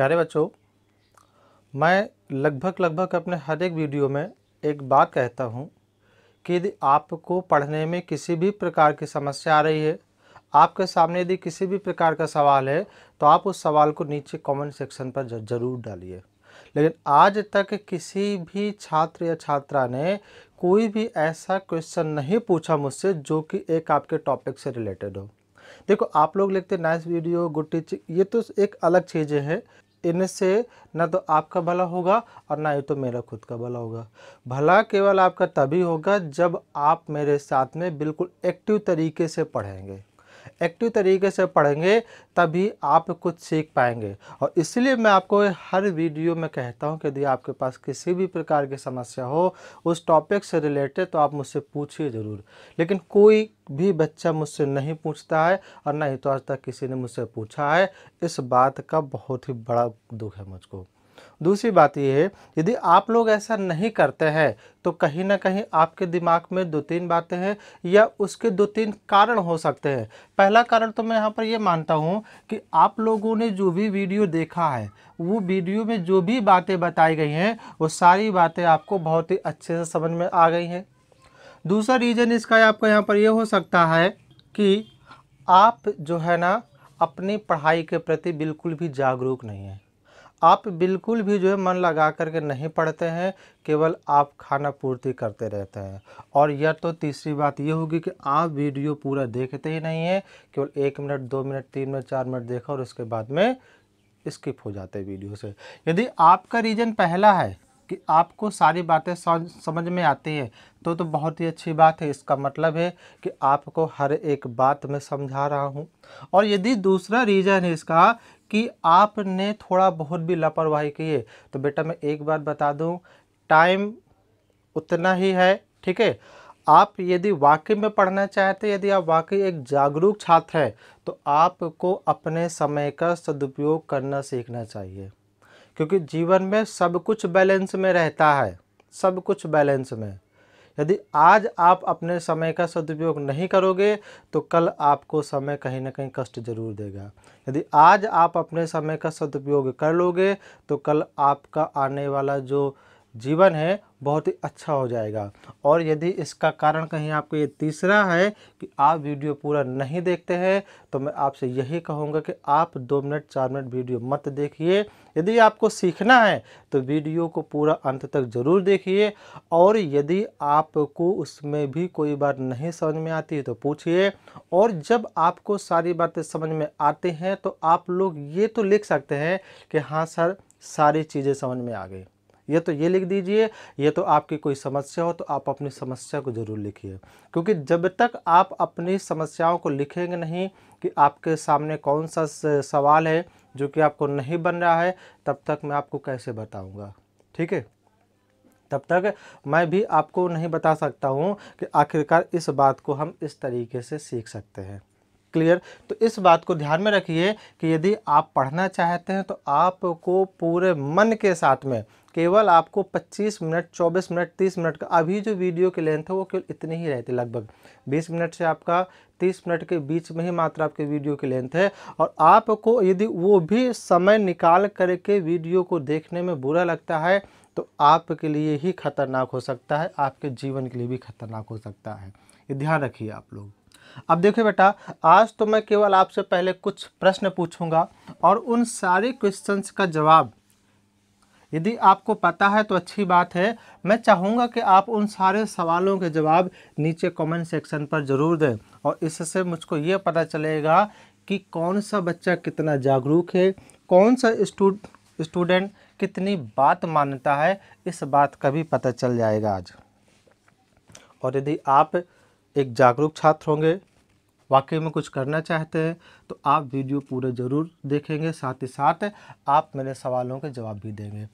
प्यारे बच्चों मैं लगभग लगभग अपने हर एक वीडियो में एक बात कहता हूँ कि यदि आपको पढ़ने में किसी भी प्रकार की समस्या आ रही है आपके सामने यदि किसी भी प्रकार का सवाल है तो आप उस सवाल को नीचे कमेंट सेक्शन पर ज़रूर डालिए लेकिन आज तक किसी भी छात्र या छात्रा ने कोई भी ऐसा क्वेश्चन नहीं पूछा मुझसे जो कि एक आपके टॉपिक से रिलेटेड हो देखो आप लोग लिखते नाइस वीडियो गुड टीचिंग ये तो एक अलग चीज़ें हैं इनसे ना तो आपका भला होगा और ना ही तो मेरा खुद का भला होगा भला केवल आपका तभी होगा जब आप मेरे साथ में बिल्कुल एक्टिव तरीके से पढ़ेंगे एक्टिव तरीके से पढ़ेंगे तभी आप कुछ सीख पाएंगे और इसलिए मैं आपको हर वीडियो में कहता हूँ कि यदि आपके पास किसी भी प्रकार की समस्या हो उस टॉपिक से रिलेटेड तो आप मुझसे पूछिए ज़रूर लेकिन कोई भी बच्चा मुझसे नहीं पूछता है और ना ही तो आज तक किसी ने मुझसे पूछा है इस बात का बहुत ही बड़ा दुख है मुझको दूसरी बात यह है यदि आप लोग ऐसा नहीं करते हैं तो कहीं ना कहीं आपके दिमाग में दो तीन बातें हैं या उसके दो तीन कारण हो सकते हैं पहला कारण तो मैं यहाँ पर यह मानता हूँ कि आप लोगों ने जो भी वीडियो देखा है वो वीडियो में जो भी बातें बताई गई हैं वो सारी बातें आपको बहुत ही अच्छे से समझ में आ गई हैं दूसरा रीज़न इसका आपको यहाँ पर यह हो सकता है कि आप जो है ना अपनी पढ़ाई के प्रति बिल्कुल भी जागरूक नहीं हैं आप बिल्कुल भी जो है मन लगा करके नहीं पढ़ते हैं केवल आप खाना पूर्ति करते रहते हैं और यह तो तीसरी बात यह होगी कि आप वीडियो पूरा देखते ही नहीं हैं केवल एक मिनट दो मिनट तीन मिनट चार मिनट देखा और उसके बाद में स्किप हो जाते हैं वीडियो से यदि आपका रीज़न पहला है कि आपको सारी बातें समझ में आती है तो तो बहुत ही अच्छी बात है इसका मतलब है कि आपको हर एक बात मैं समझा रहा हूँ और यदि दूसरा रीज़न है इसका कि आपने थोड़ा बहुत भी लापरवाही की है तो बेटा मैं एक बात बता दूं टाइम उतना ही है ठीक है आप यदि वाकई में पढ़ना चाहते यदि आप वाकई एक जागरूक छात्र हैं तो आपको अपने समय का सदुपयोग करना सीखना चाहिए क्योंकि जीवन में सब कुछ बैलेंस में रहता है सब कुछ बैलेंस में यदि आज आप अपने समय का सदुपयोग नहीं करोगे तो कल आपको समय कहीं ना कहीं कष्ट जरूर देगा यदि आज आप अपने समय का सदुपयोग कर लोगे तो कल आपका आने वाला जो जीवन है बहुत ही अच्छा हो जाएगा और यदि इसका कारण कहीं आपको ये तीसरा है कि आप वीडियो पूरा नहीं देखते हैं तो मैं आपसे यही कहूँगा कि आप दो मिनट चार मिनट वीडियो मत देखिए यदि आपको सीखना है तो वीडियो को पूरा अंत तक ज़रूर देखिए और यदि आपको उसमें भी कोई बात नहीं समझ में आती है तो पूछिए और जब आपको सारी बातें समझ में आती हैं तो आप लोग ये तो लिख सकते हैं कि हाँ सर सारी चीज़ें समझ में आ गई ये तो ये लिख दीजिए ये तो आपकी कोई समस्या हो तो आप अपनी समस्या को ज़रूर लिखिए क्योंकि जब तक आप अपनी समस्याओं को लिखेंगे नहीं कि आपके सामने कौन सा सवाल है जो कि आपको नहीं बन रहा है तब तक मैं आपको कैसे बताऊँगा ठीक है तब तक मैं भी आपको नहीं बता सकता हूँ कि आखिरकार इस बात को हम इस तरीके से सीख सकते हैं क्लियर तो इस बात को ध्यान में रखिए कि यदि आप पढ़ना चाहते हैं तो आपको पूरे मन के साथ में केवल आपको 25 मिनट 24 मिनट 30 मिनट का अभी जो वीडियो की लेंथ है वो केवल इतनी ही रहती लगभग 20 मिनट से आपका 30 मिनट के बीच में ही मात्र आपके वीडियो की लेंथ है और आपको यदि वो भी समय निकाल करके वीडियो को देखने में बुरा लगता है तो आपके लिए ही खतरनाक हो सकता है आपके जीवन के लिए भी खतरनाक हो सकता है ये ध्यान रखिए आप लोग अब देखिए बेटा आज तो मैं केवल आपसे पहले कुछ प्रश्न पूछूंगा और उन सारे क्वेश्चंस का जवाब यदि आपको पता है तो अच्छी बात है मैं चाहूँगा कि आप उन सारे सवालों के जवाब नीचे कमेंट सेक्शन पर ज़रूर दें और इससे मुझको ये पता चलेगा कि कौन सा बच्चा कितना जागरूक है कौन सा स्टूडेंट कितनी बात मानता है इस बात का भी पता चल जाएगा आज और यदि आप एक जागरूक छात्र होंगे वाकई में कुछ करना चाहते हैं तो आप वीडियो पूरे ज़रूर देखेंगे साथ ही साथ आप मेरे सवालों के जवाब भी देंगे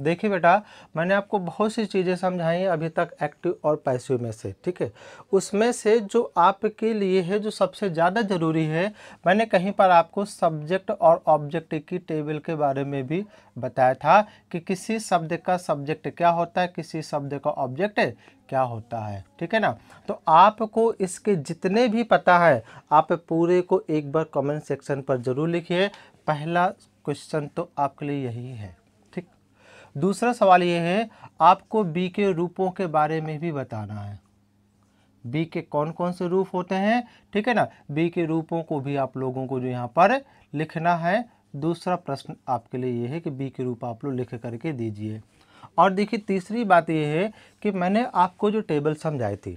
देखिए बेटा मैंने आपको बहुत सी चीज़ें समझाई हैं अभी तक एक्टिव और पैसिव में से ठीक है उसमें से जो आपके लिए है जो सबसे ज़्यादा ज़रूरी है मैंने कहीं पर आपको सब्जेक्ट और ऑब्जेक्ट की टेबल के बारे में भी बताया था कि किसी शब्द का सब्जेक्ट क्या होता है किसी शब्द का ऑब्जेक्ट क्या होता है ठीक है ना तो आपको इसके जितने भी पता है आप पूरे को एक बार कमेंट सेक्शन पर ज़रूर लिखिए पहला क्वेश्चन तो आपके लिए यही है दूसरा सवाल ये है आपको बी के रूपों के बारे में भी बताना है बी के कौन कौन से रूप होते हैं ठीक है ना बी के रूपों को भी आप लोगों को जो यहाँ पर लिखना है दूसरा प्रश्न आपके लिए ये है कि बी के रूप आप लोग लिख करके दीजिए और देखिए तीसरी बात यह है कि मैंने आपको जो टेबल समझाई थी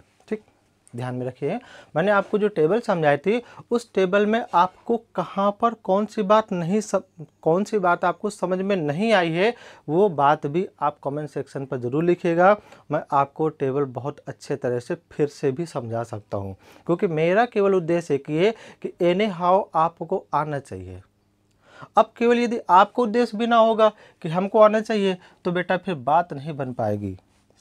ध्यान में रखिए मैंने आपको जो टेबल समझाई थी उस टेबल में आपको कहाँ पर कौन सी बात नहीं सम, कौन सी बात आपको समझ में नहीं आई है वो बात भी आप कमेंट सेक्शन पर ज़रूर लिखिएगा मैं आपको टेबल बहुत अच्छे तरह से फिर से भी समझा सकता हूँ क्योंकि मेरा केवल उद्देश्य एक ही है कि एने हाउ आपको आना चाहिए अब केवल यदि आपको उद्देश्य भी ना होगा कि हमको आना चाहिए तो बेटा फिर बात नहीं बन पाएगी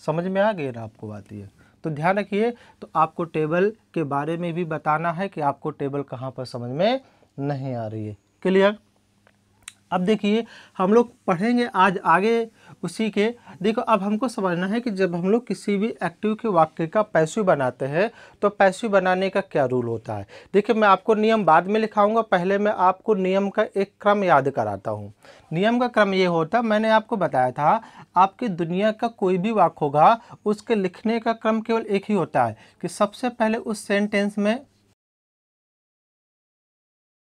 समझ में आ गई ना आपको बात ये तो ध्यान रखिए तो आपको टेबल के बारे में भी बताना है कि आपको टेबल कहाँ पर समझ में नहीं आ रही है क्लियर अब देखिए हम लोग पढ़ेंगे आज आगे उसी के देखो अब हमको समझना है कि जब हम लोग किसी भी एक्टिव के वाक्य का पैसिव बनाते हैं तो पैसिव बनाने का क्या रूल होता है देखिए मैं आपको नियम बाद में लिखाऊंगा पहले मैं आपको नियम का एक क्रम याद कराता हूँ नियम का क्रम ये होता मैंने आपको बताया था आपकी दुनिया का कोई भी वाक्य होगा उसके लिखने का क्रम केवल एक ही होता है कि सबसे पहले उस सेंटेंस में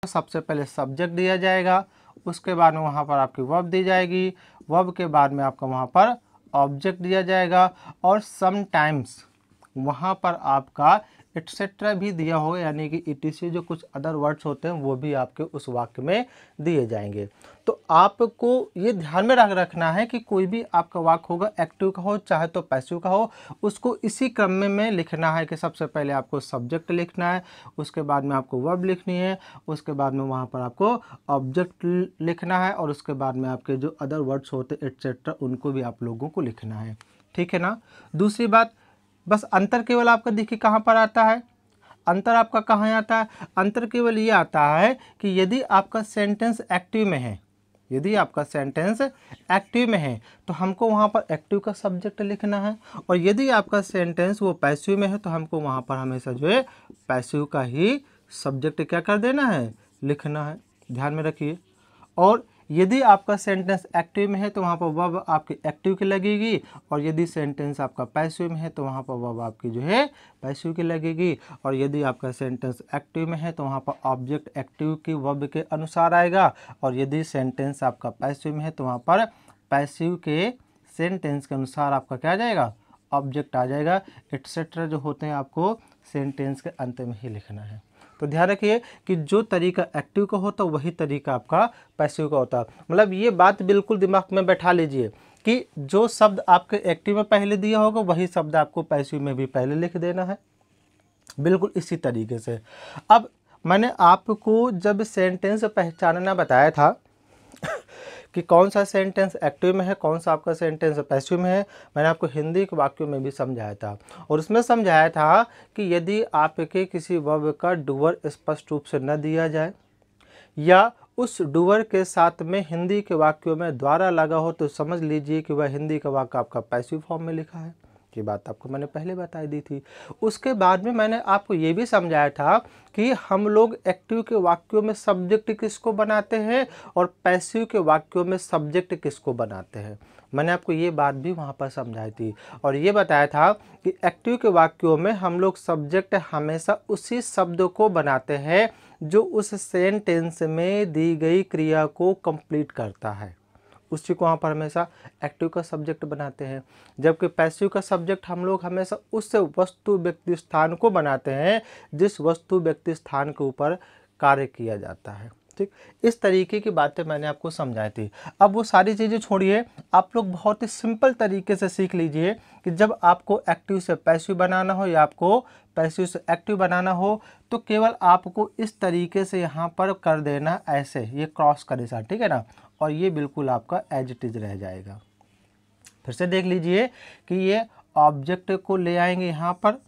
सबसे पहले सब्जेक्ट दिया जाएगा उसके बाद में वहाँ पर आपकी वब दी जाएगी वब के बाद में आपका वहाँ पर ऑब्जेक्ट दिया जाएगा और समटाइम्स वहाँ पर आपका एट्सेट्रा भी दिया होगा यानी कि ई जो कुछ अदर वर्ड्स होते हैं वो भी आपके उस वाक्य में दिए जाएंगे तो आपको ये ध्यान में रख रखना है कि कोई भी आपका वाक्य होगा एक्टिव का हो चाहे तो पैसिव का हो उसको इसी क्रम में, मैं लिखना है कि सबसे पहले आपको सब्जेक्ट लिखना है उसके बाद में आपको वर्ब लिखनी है उसके बाद में वहाँ पर आपको ऑब्जेक्ट लिखना है और उसके बाद में आपके जो अदर वर्ड्स होते हैं एट्सेट्रा उनको भी आप लोगों को लिखना है ठीक है ना दूसरी बात बस अंतर केवल आपका देखिए कहाँ पर आता है अंतर आपका कहाँ आता है अंतर केवल ये आता है कि यदि आपका सेंटेंस एक्टिव में है यदि आपका सेंटेंस एक्टिव में है तो हमको वहाँ पर एक्टिव का सब्जेक्ट लिखना है और यदि आपका सेंटेंस वो पैसिव में है तो हमको वहाँ पर हमेशा जो है पैसिव का ही सब्जेक्ट क्या कर देना है लिखना है ध्यान में रखिए और यदि आपका सेंटेंस एक्टिव में है तो वहाँ पर वब आपकी एक्टिव की लगेगी और यदि सेंटेंस आपका पैसिव में है तो वहाँ पर वब आपकी जो है पैसिव की लगेगी और यदि आपका सेंटेंस एक्टिव में है तो वहाँ पर ऑब्जेक्ट एक्टिव की वब के अनुसार आएगा और यदि सेंटेंस आपका पैसिव में है तो वहाँ पर पैसिव के सेंटेंस के अनुसार आपका क्या आ जाएगा ऑब्जेक्ट आ जाएगा एट्सेट्रा जो होते हैं आपको सेंटेंस के अंत में ही लिखना है तो ध्यान रखिए कि जो तरीका एक्टिव का होता है वही तरीका आपका पैसिव का होता है मतलब ये बात बिल्कुल दिमाग में बैठा लीजिए कि जो शब्द आपके एक्टिव में पहले दिया होगा वही शब्द आपको पैसिव में भी पहले लिख देना है बिल्कुल इसी तरीके से अब मैंने आपको जब सेंटेंस पहचानना बताया था कि कौन सा सेंटेंस एक्टिव में है कौन सा आपका सेंटेंस पैसिव में है मैंने आपको हिंदी के वाक्यों में भी समझाया था और उसमें समझाया था कि यदि आपके किसी वर्ब का डूअर स्पष्ट रूप से न दिया जाए या उस डूवर के साथ में हिंदी के वाक्यों में द्वारा लगा हो तो समझ लीजिए कि वह हिंदी का वाक्य आपका पैसिव फॉर्म में लिखा है ये बात आपको मैंने पहले बता दी थी उसके बाद में मैंने आपको ये भी समझाया था कि हम लोग एक्टिव के वाक्यों में सब्जेक्ट किसको बनाते हैं और पैसिव के वाक्यों में सब्जेक्ट किसको बनाते हैं मैंने आपको ये बात भी वहाँ पर समझाई थी और ये बताया था कि एक्टिव के वाक्यों में हम लोग सब्जेक्ट हमेशा उसी शब्द को बनाते हैं जो उस सेंटेंस में दी गई क्रिया को कंप्लीट करता है उसी को हम हमेशा एक्टिव का सब्जेक्ट बनाते हैं जबकि पैसिव का सब्जेक्ट हम लोग हमेशा उस वस्तु व्यक्ति स्थान को बनाते हैं जिस वस्तु व्यक्ति स्थान के ऊपर कार्य किया जाता है ठीक इस तरीके की बातें मैंने आपको समझाई थी अब वो सारी चीज़ें छोड़िए आप लोग बहुत ही सिंपल तरीके से सीख लीजिए कि जब आपको एक्टिव से पैसिव बनाना हो या आपको पैसिव से एक्टिव बनाना हो तो केवल आपको इस तरीके से यहाँ पर कर देना ऐसे ये क्रॉस करे सर ठीक है ना और ये बिल्कुल आपका एज इट इज़ रह जाएगा फिर से देख लीजिए कि ये ऑब्जेक्ट को ले आएंगे यहाँ पर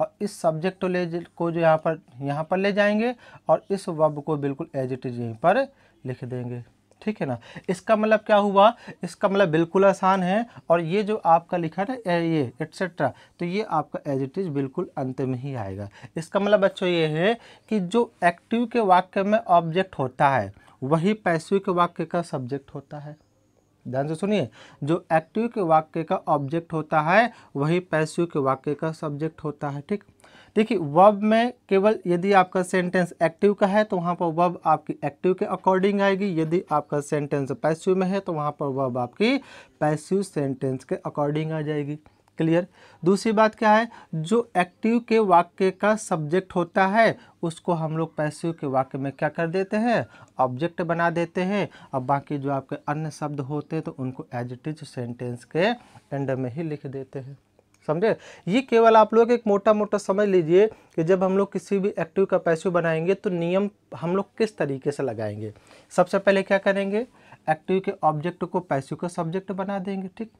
और इस सब्जेक्ट ले को जो यहाँ पर यहाँ पर ले जाएंगे और इस वब को बिल्कुल एज इट इज यहीं पर लिख देंगे ठीक है ना इसका मतलब क्या हुआ इसका मतलब बिल्कुल आसान है और ये जो आपका लिखा है ये एट्सेट्रा तो ये आपका एज इट इज़ बिल्कुल अंत में ही आएगा इसका मतलब बच्चों ये है कि जो एक्टिव के वाक्य में ऑब्जेक्ट होता है वही पैसिविक के वाक्य का सब्जेक्ट होता है ध्यान से सुनिए जो एक्टिव के वाक्य का ऑब्जेक्ट होता है वही पैसिव के वाक्य का सब्जेक्ट होता है ठीक देखिए वब में केवल यदि आपका सेंटेंस एक्टिव का है तो वहाँ पर वब आपकी एक्टिव के अकॉर्डिंग आएगी यदि आपका सेंटेंस पैसिव में है तो वहाँ पर वब आपकी पैसिव सेंटेंस के अकॉर्डिंग आ जाएगी क्लियर दूसरी बात क्या है जो एक्टिव के वाक्य का सब्जेक्ट होता है उसको हम लोग पैसिव के वाक्य में क्या कर देते हैं ऑब्जेक्ट बना देते हैं और बाकी जो आपके अन्य शब्द होते हैं तो उनको एज इज सेंटेंस के एंड में ही लिख देते हैं समझे ये केवल आप लोग एक मोटा मोटा समझ लीजिए कि जब हम लोग किसी भी एक्टिव का पैसिव बनाएंगे तो नियम हम लोग किस तरीके से लगाएंगे सबसे पहले क्या करेंगे एक्टिव के ऑब्जेक्ट को पैसिव का सब्जेक्ट बना देंगे ठीक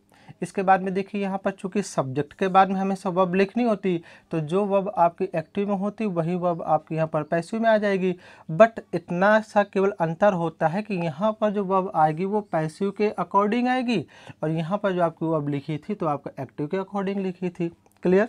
इसके बाद में देखिए यहाँ पर चूंकि सब्जेक्ट के बाद में हमेशा वब लिखनी होती तो जो वब आपकी एक्टिव में होती वही वब आपकी यहाँ पर पैसिव में आ जाएगी बट इतना सा केवल अंतर होता है कि यहाँ पर जो वब आएगी वो पैसिव के अकॉर्डिंग आएगी और यहाँ पर जो आपकी वब लिखी थी तो आपका एक्टिव के अकॉर्डिंग लिखी थी क्लियर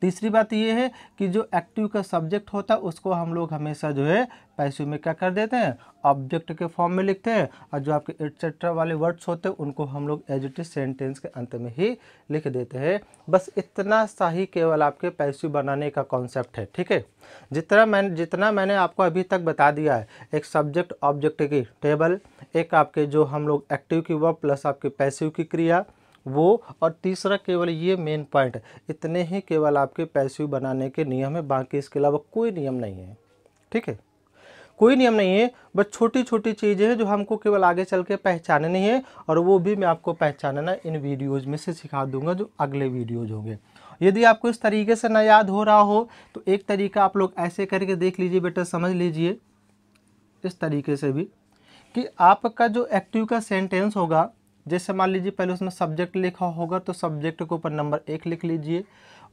तीसरी बात ये है कि जो एक्टिव का सब्जेक्ट होता है उसको हम लोग हमेशा जो है पैसे में क्या कर देते हैं ऑब्जेक्ट के फॉर्म में लिखते हैं और जो आपके एट्सेट्रा वाले वर्ड्स होते हैं उनको हम लोग एज इट सेंटेंस के अंत में ही लिख देते हैं बस इतना सा ही केवल आपके पैसे बनाने का कॉन्सेप्ट है ठीक है जितना मैंने जितना मैंने आपको अभी तक बता दिया है एक सब्जेक्ट ऑब्जेक्ट की टेबल एक आपके जो हम लोग एक्टिव की वर्ब प्लस आपके पैसे की क्रिया वो और तीसरा केवल ये मेन पॉइंट इतने ही केवल आपके पैसिव बनाने के नियम है बाकी इसके अलावा कोई नियम नहीं है ठीक है कोई नियम नहीं है बस छोटी छोटी चीज़ें हैं जो हमको केवल आगे चल के पहचाननी है और वो भी मैं आपको पहचानना इन वीडियोज़ में से सिखा दूंगा जो अगले वीडियोज़ होंगे यदि आपको इस तरीके से ना याद हो रहा हो तो एक तरीका आप लोग ऐसे करके देख लीजिए बेटा समझ लीजिए इस तरीके से भी कि आपका जो एक्टिव का सेंटेंस होगा जैसे मान लीजिए पहले उसमें सब्जेक्ट लिखा होगा तो सब्जेक्ट के ऊपर नंबर एक लिख लीजिए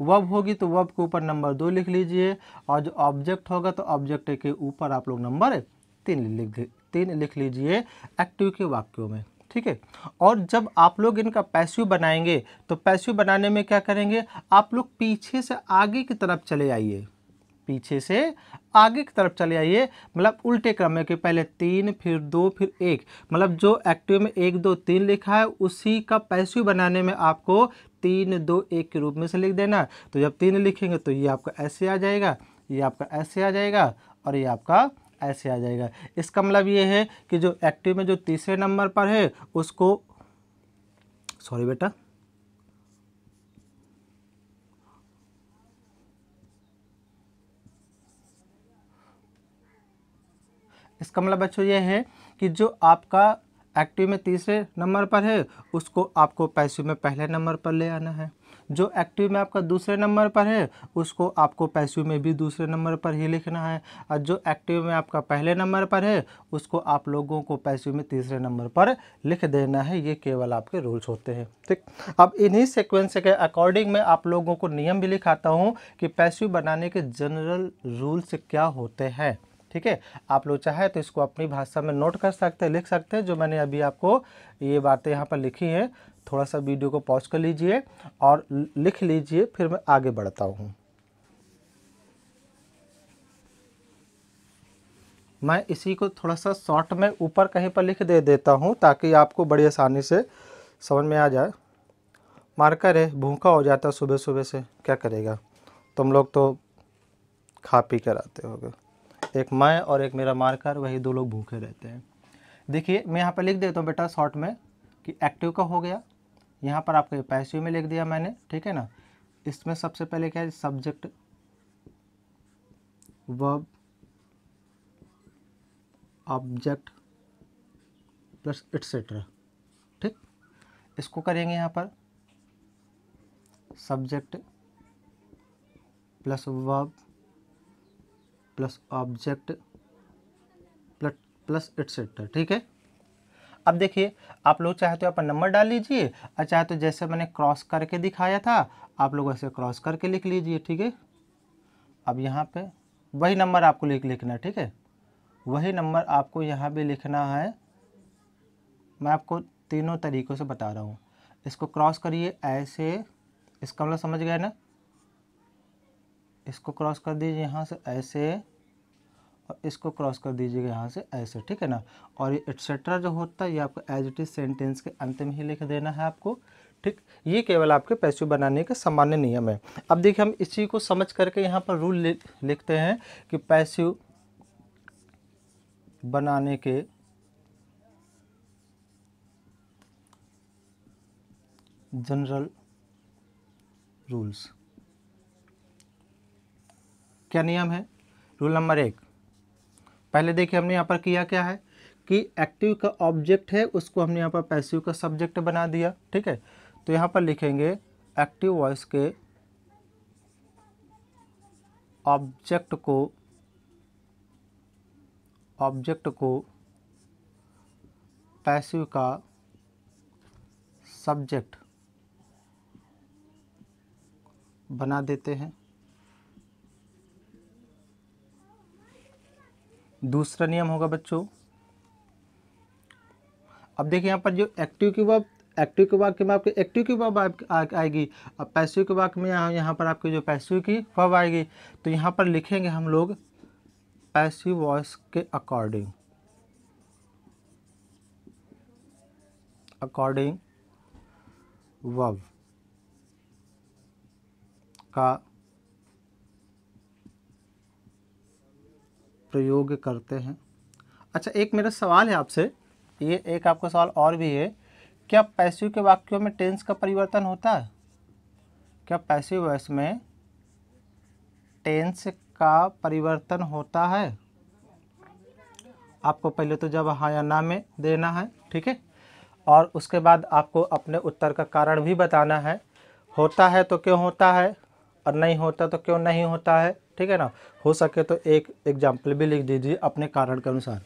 वब होगी तो वब के ऊपर नंबर दो लिख लीजिए और जो ऑब्जेक्ट होगा तो ऑब्जेक्ट के ऊपर आप लोग नंबर तीन लिख तीन लिख लीजिए एक्टिव के वाक्यों में ठीक है और जब आप लोग इनका पैस्यू बनाएंगे तो पैस्यू बनाने में क्या करेंगे आप लोग पीछे से आगे की तरफ चले आइए पीछे से आगे की तरफ चले आइए मतलब उल्टे क्रम में कि पहले तीन फिर दो फिर एक मतलब जो एक्टिव में एक दो तीन लिखा है उसी का पैसिव बनाने में आपको तीन दो एक के रूप में से लिख देना तो जब तीन लिखेंगे तो ये आपका ऐसे आ जाएगा ये आपका ऐसे आ जाएगा और ये आपका ऐसे आ जाएगा इसका मतलब ये है कि जो एक्टिव में जो तीसरे नंबर पर है उसको सॉरी बेटा कमला बच्चों ये है कि जो आपका एक्टिव में तीसरे नंबर पर है उसको आपको पैसिव में पहले नंबर पर ले आना है जो एक्टिव में आपका दूसरे नंबर पर है उसको आपको पैसिव में भी दूसरे नंबर पर ही लिखना है और जो एक्टिव में आपका पहले नंबर पर है उसको आप लोगों को पैसिव में तीसरे नंबर पर लिख देना है ये केवल आपके रूल्स होते हैं ठीक अब इन्हीं सिक्वेंस के अकॉर्डिंग मैं आप लोगों को नियम भी लिखाता हूँ कि पैसिव बनाने के जनरल रूल्स क्या होते हैं ठीक है आप लोग चाहे तो इसको अपनी भाषा में नोट कर सकते हैं लिख सकते हैं जो मैंने अभी आपको ये बातें यहाँ पर लिखी हैं थोड़ा सा वीडियो को पॉज कर लीजिए और लिख लीजिए फिर मैं आगे बढ़ता हूँ मैं इसी को थोड़ा सा शॉर्ट में ऊपर कहीं पर लिख दे देता हूँ ताकि आपको बड़ी आसानी से समझ में आ जाए मारकर है भूखा हो जाता सुबह सुबह से क्या करेगा तुम लोग तो खा पी कर आते होगे एक मैं और एक मेरा मार्कर वही दो लोग भूखे रहते हैं देखिए मैं यहाँ पर लिख देता हूँ बेटा शॉर्ट में कि एक्टिव का हो गया यहाँ पर आपको पैसिव में लिख दिया मैंने ठीक है ना इसमें सबसे पहले क्या है subject verb object plus etcetera ठीक इसको करेंगे यहाँ पर subject plus verb plus object plus etcetera ठीक है अब देखिए आप लोग चाहे तो यहाँ पर नंबर डाल लीजिए और चाहे तो जैसे मैंने क्रॉस करके दिखाया था आप लोग वैसे क्रॉस करके लिख लीजिए ठीक है अब यहाँ पे वही नंबर आपको लिख लिखना है ठीक है वही नंबर आपको यहाँ भी लिखना है मैं आपको तीनों तरीक़ों से बता रहा हूँ इसको क्रॉस करिए ऐसे इसका मतलब समझ गया ना इसको क्रॉस कर दीजिए यहाँ से ऐसे और इसको क्रॉस कर दीजिएगा यहाँ से ऐसे ठीक है ना और ये एट्सेट्रा जो होता है ये आपको एज इट इज सेंटेंस के अंत में ही लिख देना है आपको ठीक ये केवल आपके पैसे बनाने का सामान्य नियम है अब देखिए हम इसी को समझ करके यहाँ पर रूल लिखते हैं कि पैसे बनाने के जनरल रूल्स क्या नियम है रूल नंबर एक पहले देखिए हमने यहाँ पर किया क्या है कि एक्टिव का ऑब्जेक्ट है उसको हमने यहाँ पर पैसिव का सब्जेक्ट बना दिया ठीक है तो यहाँ पर लिखेंगे एक्टिव वॉइस के ऑब्जेक्ट को ऑब्जेक्ट को पैसिव का सब्जेक्ट बना देते हैं दूसरा नियम होगा बच्चों अब देखिए यहाँ पर जो एक्टिव की वर्ब एक्टिव के वाक्य में आपके एक्टिव की वर्ब आएगी और पैसिव के वाक्य में यहाँ पर आपके जो पैसिव की वर्ब आएगी तो यहाँ पर लिखेंगे हम लोग पैसिव वॉइस के अकॉर्डिंग अकॉर्डिंग वर्ब का प्रयोग करते हैं अच्छा एक मेरा सवाल है आपसे ये एक आपका सवाल और भी है क्या पैसिव के वाक्यों में टेंस का परिवर्तन होता है क्या पैसिव वॉइस में टेंस का परिवर्तन होता है आपको पहले तो जब हाँ या ना में देना है ठीक है और उसके बाद आपको अपने उत्तर का कारण भी बताना है होता है तो क्यों होता है और नहीं होता तो क्यों नहीं होता है ठीक है ना हो सके तो एक एग्जाम्पल भी लिख दीजिए अपने कारण के अनुसार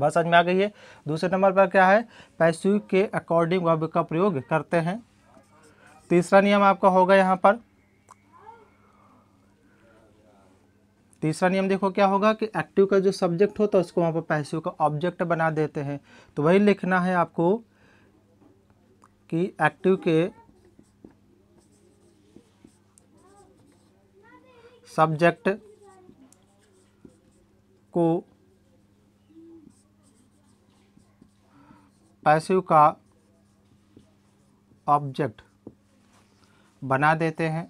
बात समझ में आ गई है दूसरे नंबर पर क्या है पैसु के अकॉर्डिंग वह का प्रयोग करते हैं तीसरा नियम आपका होगा यहाँ पर तीसरा नियम देखो क्या होगा कि एक्टिव का जो सब्जेक्ट होता है उसको वहाँ पर पैसु का ऑब्जेक्ट बना देते हैं तो वही लिखना है आपको कि एक्टिव के सब्जेक्ट को पैसिव का ऑब्जेक्ट बना देते हैं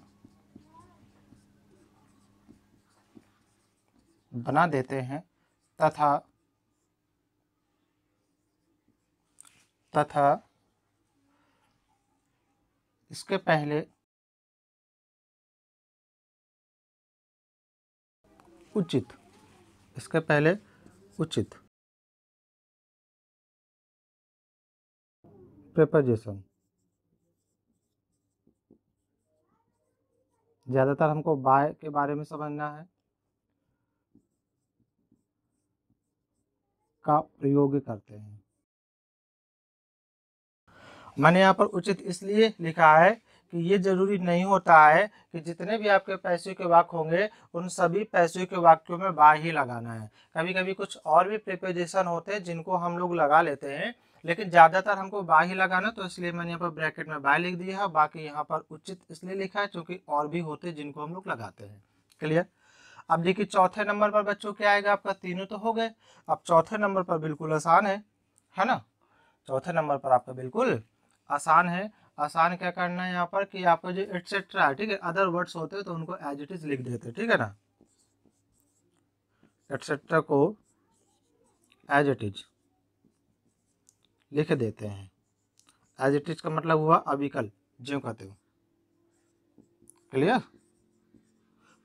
बना देते हैं तथा तथा इसके पहले उचित इसके पहले उचित प्रेपोजिशन ज़्यादातर हमको बाय के बारे में समझना है का प्रयोग करते हैं मैंने यहां पर उचित इसलिए लिखा है कि ये जरूरी नहीं होता है कि जितने भी आपके पैसे के वाक्य होंगे उन सभी पैसे के वाक्यों में बा ही लगाना है कभी कभी कुछ और भी प्रिपोजिशन होते हैं जिनको हम लोग लगा लेते हैं लेकिन ज़्यादातर हमको बा ही लगाना तो इसलिए मैंने यहाँ पर ब्रैकेट में बाय लिख दिया है बाकी यहाँ पर उचित इसलिए लिखा है क्योंकि और भी होते हैं जिनको हम लोग लगाते हैं क्लियर अब देखिए चौथे नंबर पर बच्चों क्या आएगा आपका तीनों तो हो गए अब चौथे नंबर पर बिल्कुल आसान है है ना चौथे नंबर पर आपका बिल्कुल आसान है आसान क्या करना है यहाँ पर कि आपका जो एटसेट्रा है ठीक है अदर वर्ड्स होते हैं तो उनको एज इट इज लिख देते हैं ठीक है ना एटसेट्रा को एज इट इज लिख देते हैं एज इट इज का मतलब हुआ अभी कल जो कहते हो क्लियर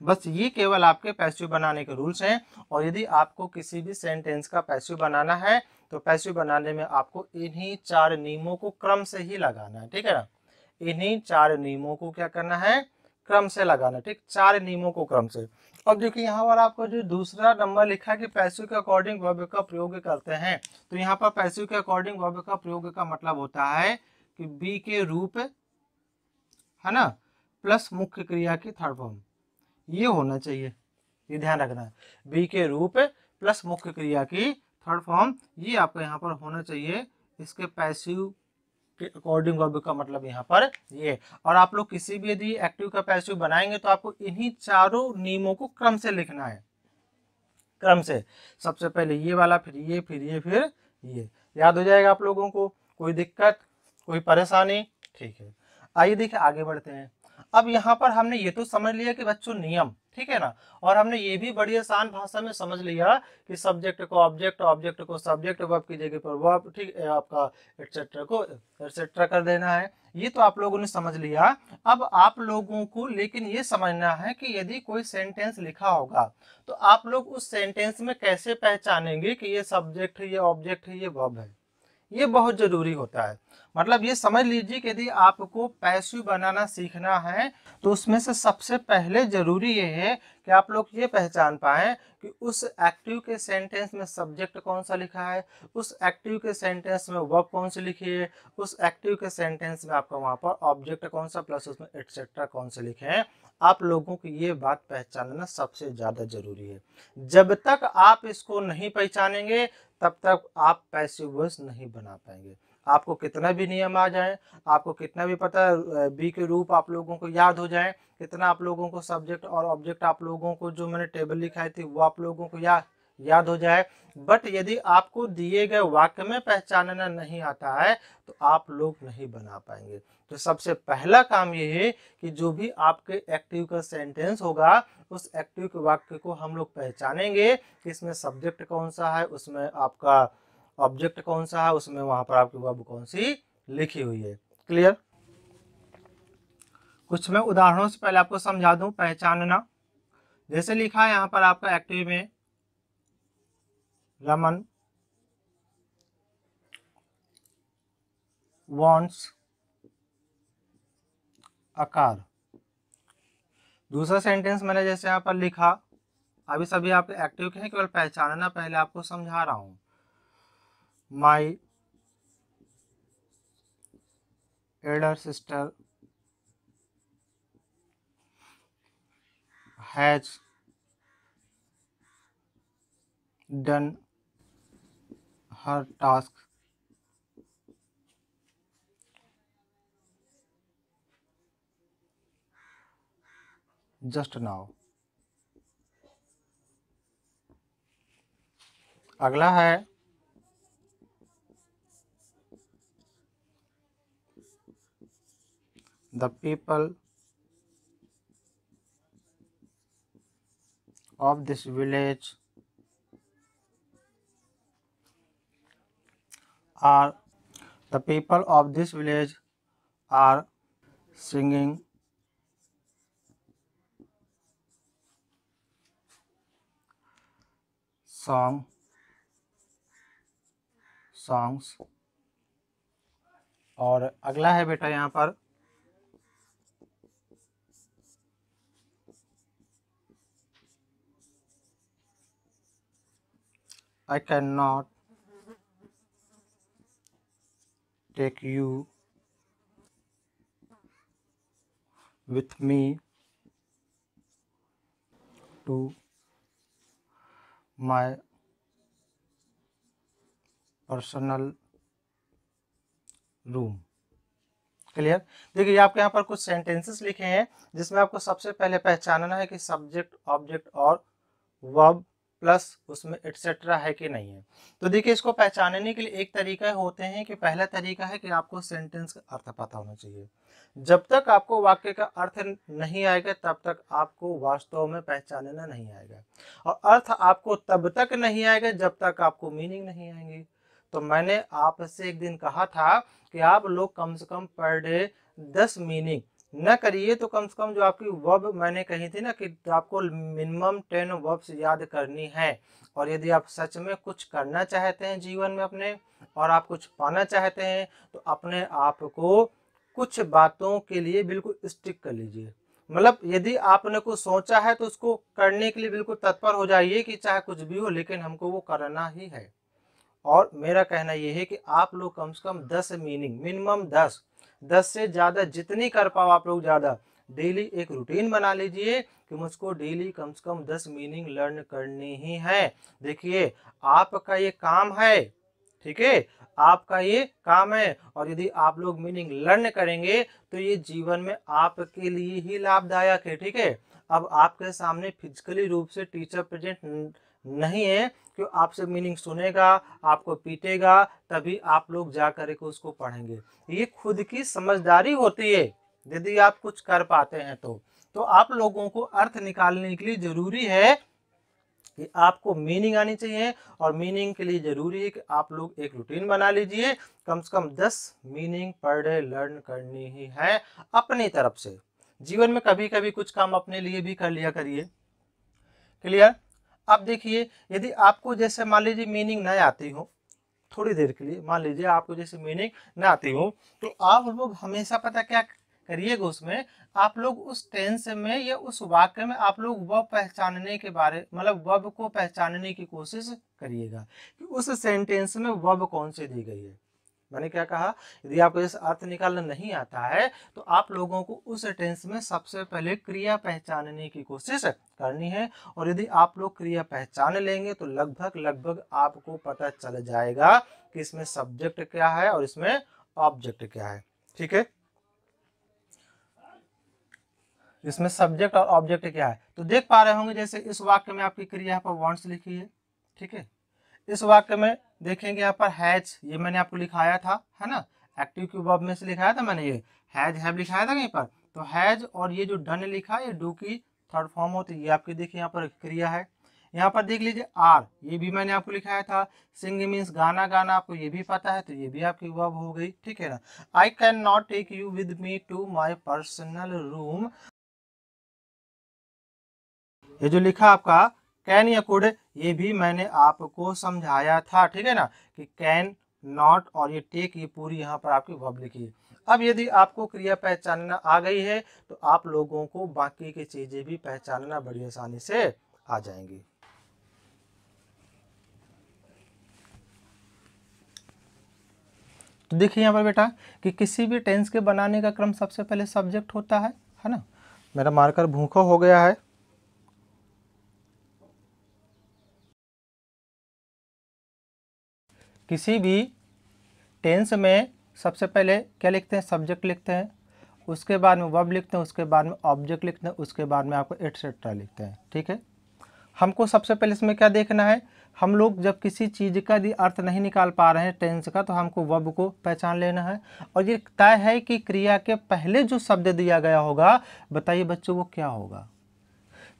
बस ये केवल आपके पैसिव बनाने के रूल्स हैं और यदि आपको किसी भी सेंटेंस का पैसिव बनाना है तो पैसिव बनाने में आपको इन्हीं चार नियमों को क्रम से ही लगाना है ठीक है ना इन्हीं चार नियमों को क्या करना है क्रम से लगाना ठीक चार नियमों को क्रम से अब देखिए यहाँ पर आपको जो दूसरा नंबर लिखा है कि पैसिव के अकॉर्डिंग वर्ब का प्रयोग करते हैं तो यहाँ पर पैसिव के अकॉर्डिंग वर्ब का प्रयोग का मतलब होता है कि बी के रूप है ना प्लस मुख्य क्रिया की थर्ड फॉर्म ये होना चाहिए ये ध्यान रखना है बी के रूप प्लस मुख्य क्रिया की थर्ड फॉर्म ये आपको यहाँ पर होना चाहिए इसके पैसिव के अकॉर्डिंग वर्ब का मतलब यहाँ पर ये और आप लोग किसी भी यदि एक्टिव का पैसिव बनाएंगे तो आपको इन्हीं चारों नियमों को क्रम से लिखना है क्रम से सबसे पहले ये वाला फिर ये फिर ये फिर ये याद हो जाएगा आप लोगों को कोई दिक्कत कोई परेशानी ठीक है आइए देखिए आगे बढ़ते हैं अब यहाँ पर हमने ये तो समझ लिया कि बच्चों नियम ठीक है ना और हमने ये भी बड़ी आसान भाषा में समझ लिया कि सब्जेक्ट को ऑब्जेक्ट ऑब्जेक्ट को सब्जेक्ट वर्ब की जगह पर वर्ब ठीक आपका एटसेट्रा को एटसेट्रा कर देना है ये तो आप लोगों ने समझ लिया अब आप लोगों को लेकिन ये समझना है कि यदि कोई सेंटेंस लिखा होगा तो आप लोग उस सेंटेंस में कैसे पहचानेंगे कि ये सब्जेक्ट है ये ऑब्जेक्ट है ये वर्ब है ये बहुत ज़रूरी होता है मतलब ये समझ लीजिए कि यदि आपको पैसिव बनाना सीखना है तो उसमें से सबसे पहले ज़रूरी ये है कि आप लोग ये पहचान पाए कि उस एक्टिव के सेंटेंस में सब्जेक्ट कौन सा लिखा है उस एक्टिव के सेंटेंस में वर्ब कौन सी लिखी है उस एक्टिव के सेंटेंस में आपका वहाँ पर ऑब्जेक्ट कौन सा प्लस उसमें एट्सेट्रा कौन से लिखे हैं आप लोगों को ये बात पहचानना सबसे ज़्यादा ज़रूरी है जब तक आप इसको नहीं पहचानेंगे तब तक आप पैसे वर्ष नहीं बना पाएंगे आपको कितना भी नियम आ जाए आपको कितना भी पता बी के रूप आप लोगों को याद हो जाए कितना आप लोगों को सब्जेक्ट और ऑब्जेक्ट आप लोगों को जो मैंने टेबल लिखाई थी वो आप लोगों को याद याद हो जाए बट यदि आपको दिए गए वाक्य में पहचानना नहीं आता है तो आप लोग नहीं बना पाएंगे तो सबसे पहला काम ये है कि जो भी आपके एक्टिव का सेंटेंस होगा उस एक्टिव के वाक्य को हम लोग पहचानेंगे कि इसमें सब्जेक्ट कौन सा है उसमें आपका ऑब्जेक्ट कौन सा है उसमें वहां पर आपकी वर्ब कौन सी लिखी हुई है क्लियर कुछ मैं उदाहरणों से पहले आपको समझा दूं पहचानना जैसे लिखा है यहां पर आपका एक्टिव में रमन वॉन्ट्स आकार दूसरा सेंटेंस मैंने जैसे यहाँ पर लिखा अभी सभी आप एक्टिव के हैं केवल पहचानना पहले आपको समझा रहा हूं my elder sister has done her task just now अगला है the people of this village are the people of this village are singing song songs और अगला है बेटा यहाँ पर I can not take you with me to my personal room clear देखिए आपके यहाँ पर कुछ सेंटेंसेस लिखे हैं जिसमें आपको सबसे पहले पहचानना है कि सब्जेक्ट ऑब्जेक्ट और वर्ब प्लस उसमें एट्सेट्रा है कि नहीं है तो देखिए इसको पहचानने के लिए एक तरीका होते हैं कि पहला तरीका है कि आपको सेंटेंस का अर्थ पता होना चाहिए जब तक आपको वाक्य का अर्थ नहीं आएगा तब तक आपको वास्तव में पहचानना नहीं आएगा और अर्थ आपको तब तक नहीं आएगा जब तक आपको मीनिंग नहीं आएंगी तो मैंने आपसे एक दिन कहा था कि आप लोग कम से कम पर डे दस मीनिंग न करिए तो कम से कम जो आपकी वर्ब मैंने कही थी ना कि आपको मिनिमम टेन वर्ब्स याद करनी है और यदि आप सच में कुछ करना चाहते हैं जीवन में अपने और आप कुछ पाना चाहते हैं तो अपने आप को कुछ बातों के लिए बिल्कुल स्टिक कर लीजिए मतलब यदि आपने कुछ सोचा है तो उसको करने के लिए बिल्कुल तत्पर हो जाइए कि चाहे कुछ भी हो लेकिन हमको वो करना ही है और मेरा कहना यह है कि आप लोग कम से कम दस मीनिंग मिनिमम दस दस से ज़्यादा जितनी कर पाओ आप लोग ज़्यादा डेली एक रूटीन बना लीजिए कि मुझको डेली कम से कम दस मीनिंग लर्न करनी ही है देखिए आपका ये काम है ठीक है आपका ये काम है और यदि आप लोग मीनिंग लर्न करेंगे तो ये जीवन में आपके लिए ही लाभदायक है ठीक है अब आपके सामने फिजिकली रूप से टीचर प्रेजेंट नहीं है कि आपसे मीनिंग सुनेगा आपको पीटेगा तभी आप लोग जा कर उसको पढ़ेंगे ये खुद की समझदारी होती है यदि आप कुछ कर पाते हैं तो तो आप लोगों को अर्थ निकालने के लिए जरूरी है कि आपको मीनिंग आनी चाहिए और मीनिंग के लिए जरूरी है कि आप लोग एक रूटीन बना लीजिए कम से कम दस मीनिंग पर डे लर्न करनी ही है अपनी तरफ से जीवन में कभी कभी कुछ काम अपने लिए भी कर लिया करिए क्लियर अब देखिए यदि आपको जैसे मान लीजिए मीनिंग न आती हो थोड़ी देर के लिए मान लीजिए आपको जैसे मीनिंग न आती हो तो आप लोग हमेशा पता क्या करिएगा उसमें आप लोग उस टेंस में या उस वाक्य में आप लोग वब पहचानने के बारे मतलब वब को पहचानने की कोशिश करिएगा कि उस सेंटेंस में वब कौन सी दी गई है मैंने क्या कहा यदि आपको इस अर्थ निकालना नहीं आता है तो आप लोगों को उस टेंस में सबसे पहले क्रिया पहचानने की कोशिश करनी है और यदि आप लोग क्रिया पहचान लेंगे तो लगभग लगभग आपको पता चल जाएगा कि इसमें सब्जेक्ट क्या है और इसमें ऑब्जेक्ट क्या है ठीक है इसमें सब्जेक्ट और ऑब्जेक्ट क्या है तो देख पा रहे होंगे जैसे इस वाक्य में आपकी क्रिया पर वॉन्ट्स लिखी है ठीक है इस वाक्य में देखेंगे यहाँ पर हैज ये मैंने आपको लिखाया था है ना एक्टिव क्यूब में से लिखाया था मैंने ये हैज हैव लिखाया था कहीं पर तो हैज और ये जो डन लिखा है ये डू की थर्ड फॉर्म होती है ये आपके देखिए यहाँ पर क्रिया है यहाँ पर देख लीजिए आर ये भी मैंने आपको लिखाया था सिंग मीन्स गाना गाना आपको ये भी पता है तो ये भी आपकी वर्ब हो गई ठीक है ना I can not take you with me to my personal room ये जो लिखा आपका कैन या कुड ये भी मैंने आपको समझाया था ठीक है ना कि कैन नॉट और ये टेक ये पूरी यहाँ पर आपकी भव लिखी है अब यदि आपको क्रिया पहचानना आ गई है तो आप लोगों को बाकी की चीज़ें भी पहचानना बड़ी आसानी से आ जाएंगी तो देखिए यहाँ पर बेटा कि किसी भी टेंस के बनाने का क्रम सबसे पहले सब्जेक्ट होता है है ना मेरा मार्कर भूखा हो गया है किसी भी टेंस में सबसे पहले क्या लिखते हैं सब्जेक्ट लिखते हैं उसके बाद में वर्ब लिखते हैं उसके बाद में ऑब्जेक्ट लिखते हैं उसके बाद में आपको एट्सेट्रा लिखते हैं ठीक है हमको सबसे पहले इसमें क्या देखना है हम लोग जब किसी चीज़ का यदि अर्थ नहीं निकाल पा रहे हैं टेंस का तो हमको वब को पहचान लेना है और ये तय है कि क्रिया के पहले जो शब्द दिया गया होगा बताइए बच्चों वो क्या होगा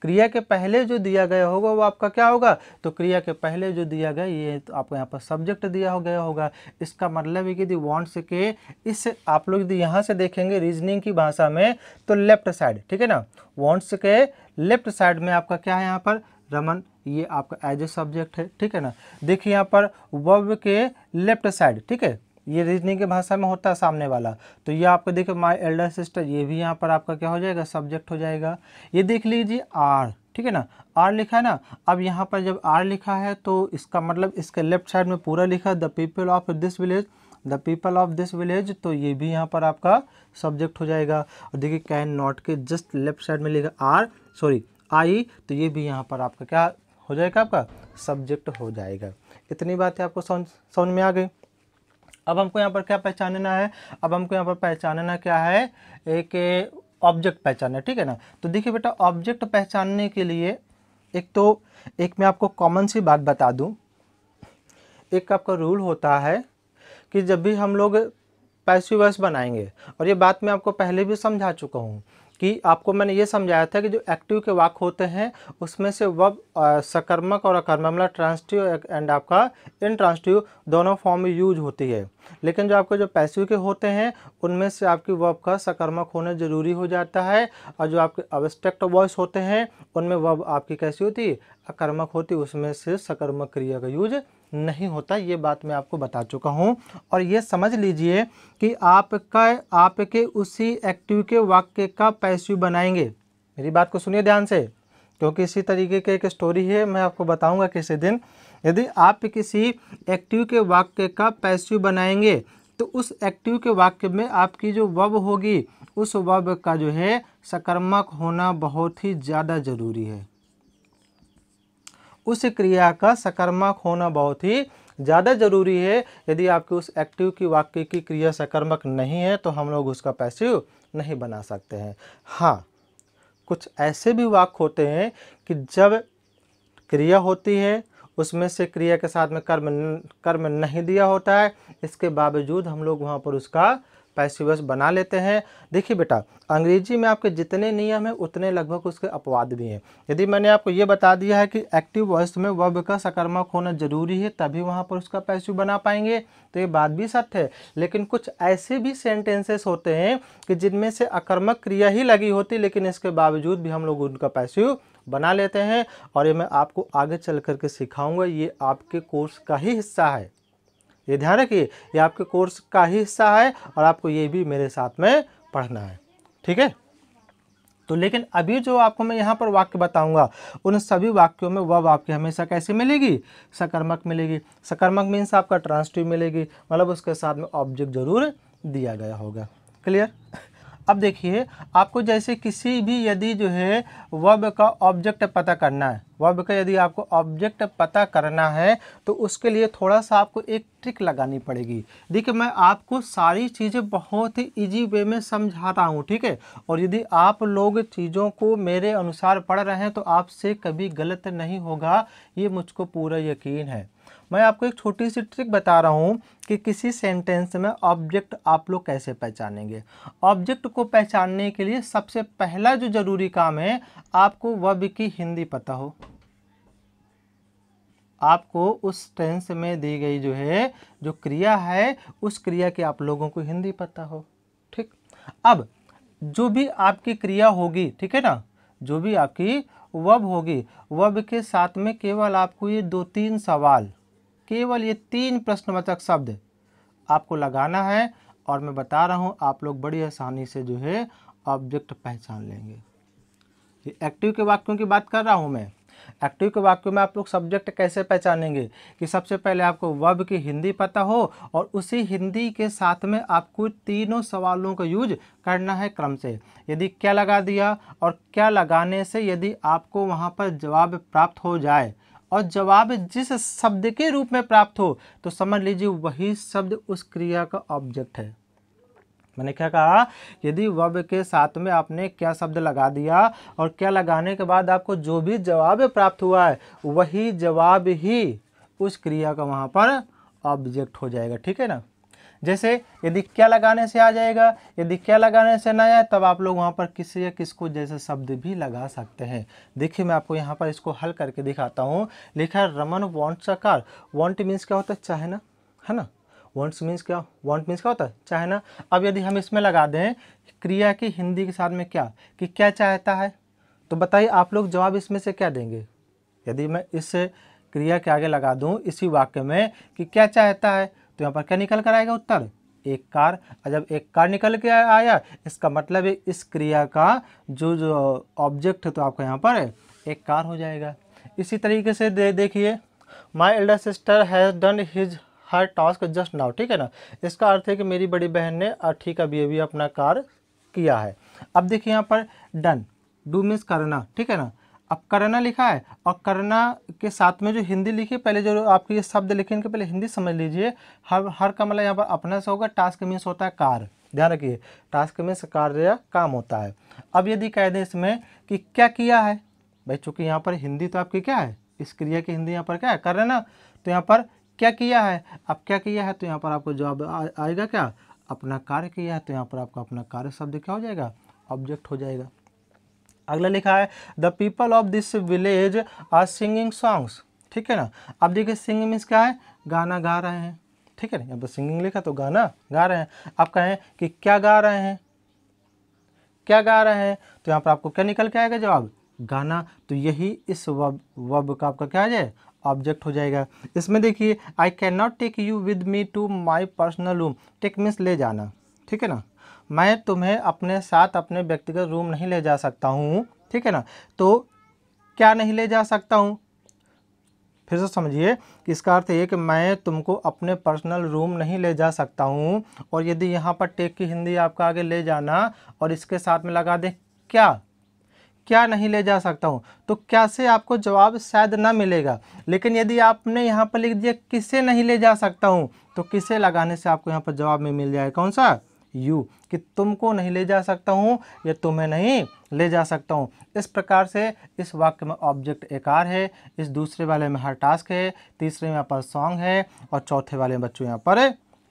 क्रिया के पहले जो दिया गया होगा वो आपका क्या होगा तो क्रिया के पहले जो दिया गया ये तो आपको यहाँ पर सब्जेक्ट दिया हो गया होगा इसका मतलब है कि यदि वॉन्ट्स के इस आप लोग यदि यहाँ से देखेंगे रीजनिंग की भाषा में तो लेफ्ट साइड ठीक है ना वॉन्ट्स के लेफ्ट साइड में आपका क्या है यहाँ पर रमन ये आपका एज ए सब्जेक्ट है ठीक है ना देखिए यहाँ पर वव के लेफ्ट साइड ठीक है ये रीजनिंग के भाषा में होता है सामने वाला तो ये आपको देखिए माय एल्डर सिस्टर ये भी यहाँ पर आपका क्या हो जाएगा सब्जेक्ट हो जाएगा ये देख लीजिए आर ठीक है ना आर लिखा है ना अब यहाँ पर जब आर लिखा है तो इसका मतलब इसके लेफ्ट साइड में पूरा लिखा the people of this village the people of this village तो ये भी यहाँ पर आपका सब्जेक्ट हो जाएगा और देखिए कैन नॉट के जस्ट लेफ्ट साइड में लिखा आर सॉरी आई तो ये भी यहाँ पर आपका क्या हो जाएगा आपका सब्जेक्ट हो जाएगा इतनी बातें आपको समझ समझ में आ गई अब हमको यहाँ पर क्या पहचानना है अब हमको यहाँ पर पहचानना क्या है एक ऑब्जेक्ट पहचानना ठीक है ना तो देखिए बेटा ऑब्जेक्ट पहचानने के लिए एक तो एक मैं आपको कॉमन सी बात बता दूं एक आपका रूल होता है कि जब भी हम लोग पैसिवर्स बनाएंगे और ये बात मैं आपको पहले भी समझा चुका हूँ कि आपको मैंने ये समझाया था कि जो एक्टिव के वाक होते हैं उसमें से वब सकर्मक और अकर्मक मतलब ट्रांसटिव एंड आपका इन ट्रांसटिव दोनों फॉर्म में यूज होती है लेकिन जो आपके जो पैसिव के होते हैं उनमें से आपकी वब का सकर्मक होना ज़रूरी हो जाता है और जो आपके अवस्टेक्ट वॉइस होते हैं उनमें वब आपकी कैसी होती है अकर्मक होती उसमें से सकर्मक क्रिया का यूज नहीं होता ये बात मैं आपको बता चुका हूँ और ये समझ लीजिए कि आपका आपके उसी एक्टिव के वाक्य का पैस्यू बनाएंगे मेरी बात को सुनिए ध्यान से क्योंकि इसी तरीके की एक स्टोरी है मैं आपको बताऊंगा किसी दिन यदि आप किसी एक्टिव के वाक्य का पैस्यू बनाएंगे तो उस एक्टिव के वाक्य में आपकी जो वब होगी उस वब का जो है सकर्मक होना बहुत ही ज़्यादा ज़रूरी है उस क्रिया का सकर्मक होना बहुत ही ज़्यादा ज़रूरी है यदि आपके उस एक्टिव की वाक्य की क्रिया सकर्मक नहीं है तो हम लोग उसका पैसिव नहीं बना सकते हैं हाँ कुछ ऐसे भी वाक्य होते हैं कि जब क्रिया होती है उसमें से क्रिया के साथ में कर्म कर्म नहीं दिया होता है इसके बावजूद हम लोग वहाँ पर उसका पैसिवस बना लेते हैं देखिए बेटा अंग्रेजी में आपके जितने नियम हैं उतने लगभग उसके अपवाद भी हैं यदि मैंने आपको ये बता दिया है कि एक्टिव वॉइस में वर्ब का सकर्मक होना जरूरी है तभी वहाँ पर उसका पैसिव बना पाएंगे तो ये बात भी सत्य है लेकिन कुछ ऐसे भी सेंटेंसेस होते हैं कि जिनमें से अकर्मक क्रिया ही लगी होती लेकिन इसके बावजूद भी हम लोग उनका पैसिव बना लेते हैं और ये मैं आपको आगे चल करके सिखाऊंगा ये आपके कोर्स का ही हिस्सा है ये ध्यान रखिए ये आपके कोर्स का ही हिस्सा है और आपको ये भी मेरे साथ में पढ़ना है ठीक है तो लेकिन अभी जो आपको मैं यहाँ पर वाक्य बताऊंगा उन सभी वाक्यों में वह वाक्य हमेशा कैसे मिलेगी सकर्मक मिलेगी सकर्मक मीन्स आपका ट्रांसटिव मिलेगी मतलब उसके साथ में ऑब्जेक्ट जरूर दिया गया होगा क्लियर अब देखिए आपको जैसे किसी भी यदि जो है वर्ब का ऑब्जेक्ट पता करना है वर्ब का यदि आपको ऑब्जेक्ट पता करना है तो उसके लिए थोड़ा सा आपको एक ट्रिक लगानी पड़ेगी देखिए मैं आपको सारी चीज़ें बहुत ही ईजी वे में समझाता हूँ ठीक है और यदि आप लोग चीज़ों को मेरे अनुसार पढ़ रहे हैं तो आपसे कभी गलत नहीं होगा ये मुझको पूरा यकीन है मैं आपको एक छोटी सी ट्रिक बता रहा हूँ कि किसी सेंटेंस में ऑब्जेक्ट आप लोग कैसे पहचानेंगे ऑब्जेक्ट को पहचानने के लिए सबसे पहला जो ज़रूरी काम है आपको वब की हिंदी पता हो आपको उस टेंस में दी गई जो है जो क्रिया है उस क्रिया की आप लोगों को हिंदी पता हो ठीक अब जो भी आपकी क्रिया होगी ठीक है ना जो भी आपकी वब होगी वब के साथ में केवल आपको ये दो तीन सवाल केवल ये तीन प्रश्नवाचक शब्द आपको लगाना है और मैं बता रहा हूँ आप लोग बड़ी आसानी से जो है ऑब्जेक्ट पहचान लेंगे ये एक्टिव के वाक्यों की बात कर रहा हूँ मैं एक्टिव के वाक्यों में आप लोग सब्जेक्ट कैसे पहचानेंगे कि सबसे पहले आपको वर्ब की हिंदी पता हो और उसी हिंदी के साथ में आपको तीनों सवालों का यूज करना है क्रम से यदि क्या लगा दिया और क्या लगाने से यदि आपको वहाँ पर जवाब प्राप्त हो जाए और जवाब जिस शब्द के रूप में प्राप्त हो तो समझ लीजिए वही शब्द उस क्रिया का ऑब्जेक्ट है मैंने क्या कहा यदि वब के साथ में आपने क्या शब्द लगा दिया और क्या लगाने के बाद आपको जो भी जवाब प्राप्त हुआ है वही जवाब ही उस क्रिया का वहाँ पर ऑब्जेक्ट हो जाएगा ठीक है ना जैसे यदि क्या लगाने से आ जाएगा यदि क्या लगाने से ना आए तब आप लोग वहाँ पर किसी या किसको जैसे शब्द भी लगा सकते हैं देखिए मैं आपको यहाँ पर इसको हल करके दिखाता हूँ लिखा है Raman wants a car want means क्या होता है चाहना है ना वॉन्ट्स मीन्स क्या वॉन्ट मीन्स क्या होता है चाहना अब यदि हम इसमें लगा दें क्रिया की हिंदी के साथ में क्या कि क्या चाहता है तो बताइए आप लोग जवाब इसमें से क्या देंगे यदि मैं इस क्रिया के आगे लगा दूं इसी वाक्य में कि क्या चाहता है तो यहाँ पर क्या निकल कर आएगा उत्तर एक कार जब एक कार निकल के आया इसका मतलब है इस क्रिया का जो जो ऑब्जेक्ट है तो आपका यहाँ पर एक कार हो जाएगा इसी तरीके से दे देखिए my elder sister has done his her task just now ठीक है ना इसका अर्थ है कि मेरी बड़ी बहन ने ठीक अभी अभी अपना कार किया है अब देखिए यहाँ पर डन डू मीन्स करना ठीक है ना करना लिखा है और करना के साथ में जो हिंदी लिखी पहले जो आपके ये शब्द लिखे इनके पहले हिंदी समझ लीजिए हर हर का मतलब यहाँ पर अपना से होगा टास्क मीन्स होता है कार ध्यान रखिए टास्क मीन्स कार्य काम होता है अब यदि कह दें इसमें कि क्या किया है भाई चूंकि यहाँ पर हिंदी तो आपकी क्या है इस क्रिया की हिंदी यहाँ पर क्या है कर रहे ना तो यहाँ पर क्या किया है अब क्या किया है तो यहाँ पर आपको जवाब आएगा क्या अपना कार्य किया है तो यहाँ पर आपका अपना कार्य शब्द क्या हो जाएगा ऑब्जेक्ट हो जाएगा अगला लिखा है the people of this village are singing songs ठीक है ना अब देखिए सिंगिंग मीन्स क्या है गाना गा रहे हैं ठीक है ना अब सिंगिंग लिखा तो गाना गा रहे हैं आप कहें कि क्या गा रहे हैं क्या गा रहे हैं तो यहाँ पर आपको क्या निकल के आएगा जवाब गाना तो यही इस वब वब का आपका क्या आ जाए ऑब्जेक्ट हो जाएगा इसमें देखिए I can not take you with me to my personal room take means ले जाना ठीक है ना मैं तुम्हें अपने साथ अपने व्यक्तिगत रूम नहीं ले जा सकता हूँ ठीक है ना तो क्या नहीं ले जा सकता हूँ फिर से समझिए इसका अर्थ ये कि मैं तुमको अपने पर्सनल रूम नहीं ले जा सकता हूँ और यदि यहाँ पर टेक की हिंदी आपका आगे ले जाना और इसके साथ में लगा दें क्या क्या नहीं ले जा सकता हूँ तो क्या से आपको जवाब शायद ना मिलेगा लेकिन यदि आपने यहाँ पर लिख दिया किसे नहीं ले जा सकता हूँ तो किसे लगाने से आपको यहाँ पर जवाब में मिल जाएगा कौन सा यू कि तुमको नहीं ले जा सकता हूँ या तुम्हें नहीं ले जा सकता हूँ इस प्रकार से इस वाक्य में ऑब्जेक्ट एकार है इस दूसरे वाले में हर टास्क है तीसरे में यहाँ पर सॉन्ग है और चौथे वाले में बच्चों यहाँ पर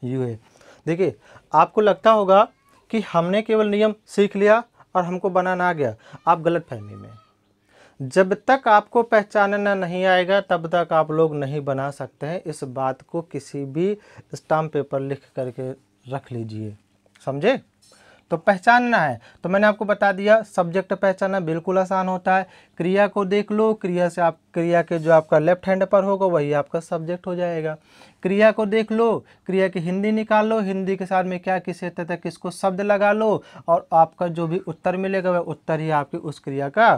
यू है देखिए आपको लगता होगा कि हमने केवल नियम सीख लिया और हमको बनाना आ गया आप गलत फहमी में जब तक आपको पहचानना नहीं आएगा तब तक आप लोग नहीं बना सकते हैं इस बात को किसी भी स्टाम्प पेपर लिख करके रख लीजिए समझे तो पहचानना है तो मैंने आपको बता दिया सब्जेक्ट पहचानना बिल्कुल आसान होता है क्रिया को देख लो क्रिया से आप क्रिया के जो आपका लेफ्ट हैंड पर होगा वही आपका सब्जेक्ट हो जाएगा क्रिया को देख लो क्रिया की हिंदी निकाल लो हिंदी के साथ में क्या किस तथा किसको शब्द लगा लो और आपका जो भी उत्तर मिलेगा वह उत्तर ही आपकी उस क्रिया का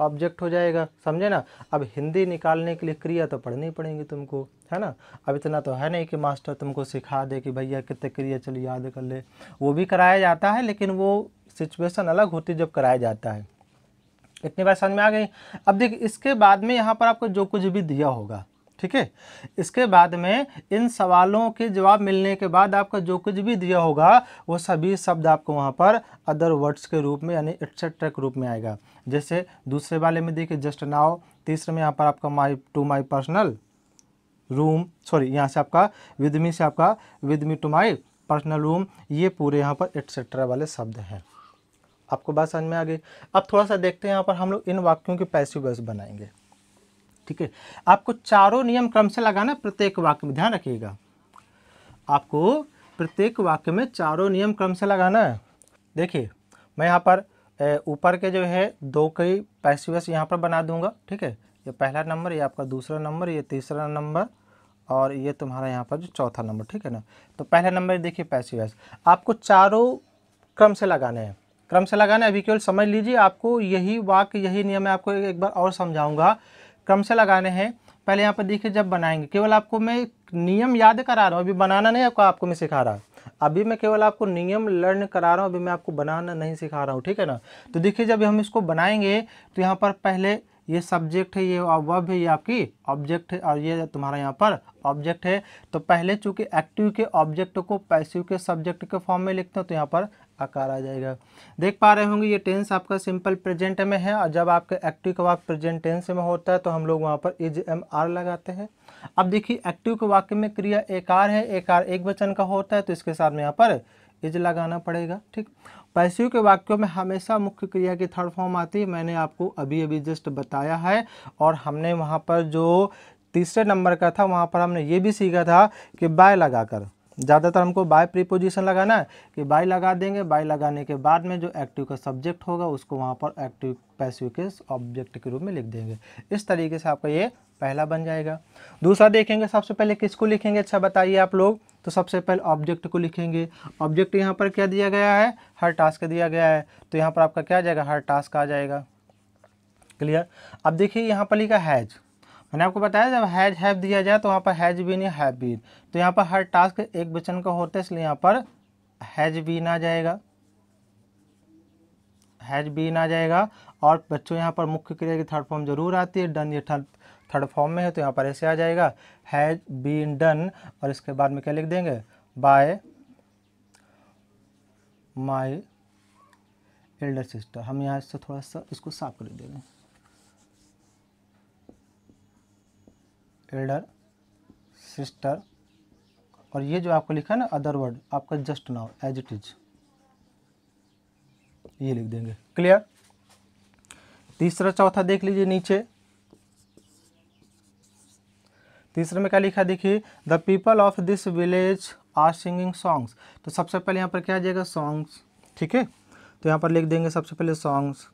ऑब्जेक्ट हो जाएगा समझे ना अब हिंदी निकालने के लिए क्रिया तो पढ़नी पड़ेगी तुमको है ना अब इतना तो है नहीं कि मास्टर तुमको सिखा दे कि भैया कितने क्रिया चलो याद कर ले वो भी कराया जाता है लेकिन वो सिचुएशन अलग होती जब कराया जाता है इतनी बात समझ में आ गई अब देखिए इसके बाद में यहाँ पर आपको जो कुछ भी दिया होगा ठीक है इसके बाद में इन सवालों के जवाब मिलने के बाद आपका जो कुछ भी दिया होगा वो सभी शब्द आपको वहाँ पर अदर वर्ड्स के रूप में यानी एक्सेट्रा के रूप में आएगा जैसे दूसरे वाले में देखिए जस्ट नाव तीसरे में यहाँ पर आपका my to my personal room sorry यहाँ से आपका विद मी से आपका with me to my personal room ये पूरे यहाँ पर एट्सेट्रा वाले शब्द हैं आपको बात समझ में आ गई अब थोड़ा सा देखते हैं यहाँ पर हम लोग इन वाक्यों के पैसिव वॉइस बनाएंगे ठीक है आपको चारों नियम क्रम से लगाना प्रत्येक वाक्य में ध्यान रखिएगा आपको प्रत्येक वाक्य में चारों नियम क्रम से लगाना है देखिए मैं यहाँ पर ऊपर के जो है दो कई पैसिवस यहाँ पर बना दूंगा ठीक है ये पहला नंबर ये आपका दूसरा नंबर ये तीसरा नंबर और ये तुम्हारा यहाँ पर जो चौथा नंबर ठीक है ना तो पहला नंबर देखिए पैसिवस आपको चारों क्रम से लगाने हैं क्रम से लगाने अभी केवल समझ लीजिए आपको यही वाक्य यही नियम मैं आपको एक बार और समझाऊंगा क्रम से लगाने हैं पहले यहाँ पर देखिए जब बनाएंगे केवल आपको मैं नियम याद करा रहा हूँ अभी बनाना नहीं आपको आपको मैं सिखा रहा अभी मैं केवल आपको नियम लर्न करा रहा हूँ अभी मैं आपको बनाना नहीं सिखा रहा हूँ ठीक है ना तो देखिए जब हम इसको बनाएंगे तो यहाँ पर पहले ये सब्जेक्ट है ये वब है ये आपकी ऑब्जेक्ट है और ये तुम्हारा यहाँ पर ऑब्जेक्ट है तो पहले चूंकि एक्टिव के ऑब्जेक्ट को पैसिव के सब्जेक्ट के फॉर्म में लिखते हैं तो यहाँ पर आकार आ जाएगा देख पा रहे होंगे ये टेंस आपका सिंपल प्रेजेंट में है और जब आपका एक्टिव का वाक्य प्रेजेंट टेंस में होता है तो हम लोग वहाँ पर इज एम आर लगाते हैं अब देखिए एक्टिव के वाक्य में क्रिया एक आर है एक आर एक वचन का होता है तो इसके साथ में यहाँ पर इज लगाना पड़ेगा ठीक पैसिव के वाक्यों में हमेशा मुख्य क्रिया की थर्ड फॉर्म आती है मैंने आपको अभी अभी जस्ट बताया है और हमने वहाँ पर जो तीसरे नंबर का था वहाँ पर हमने ये भी सीखा था कि बाय लगाकर ज़्यादातर हमको बाय प्रीपोजिशन लगाना है कि बाय लगा देंगे बाय लगाने के बाद में जो एक्टिव का सब्जेक्ट होगा उसको वहाँ पर एक्टिव पैसिव के ऑब्जेक्ट के रूप में लिख देंगे इस तरीके से आपका ये पहला बन जाएगा दूसरा देखेंगे सबसे पहले किसको लिखेंगे अच्छा बताइए आप लोग तो सबसे पहले ऑब्जेक्ट को लिखेंगे ऑब्जेक्ट यहाँ पर क्या दिया गया है हर टास्क दिया गया है तो यहाँ पर आपका क्या आ जाएगा हर टास्क आ जाएगा क्लियर अब देखिए यहाँ पर लिखा हैज़ मैंने आपको बताया जब हैज हैव दिया जाए तो वहाँ पर हैज बीन या हैव बीन तो यहाँ पर हर टास्क एक वचन का होता है इसलिए यहाँ पर हैज बीन आ जाएगा हैज बीन आ जाएगा और बच्चों यहाँ पर मुख्य क्रिया की थर्ड फॉर्म जरूर आती है डन ये थर्ड थर्ड फॉर्म में है तो यहाँ पर ऐसे आ जाएगा हैज बीन डन और इसके बाद में क्या लिख देंगे बाय माई एल्डर सिस्टर हम यहाँ से थोड़ा सा इसको साफ कर देंगे एल्डर सिस्टर और ये जो आपको लिखा है ना अदर वर्ड आपका just now as it is ये लिख देंगे क्लियर तीसरा चौथा देख लीजिए नीचे तीसरे में क्या लिखा देखिए the people of this village are singing songs तो सबसे पहले यहाँ पर क्या आ जाएगा सॉन्ग्स ठीक है तो यहाँ पर लिख देंगे सबसे पहले सॉन्ग्स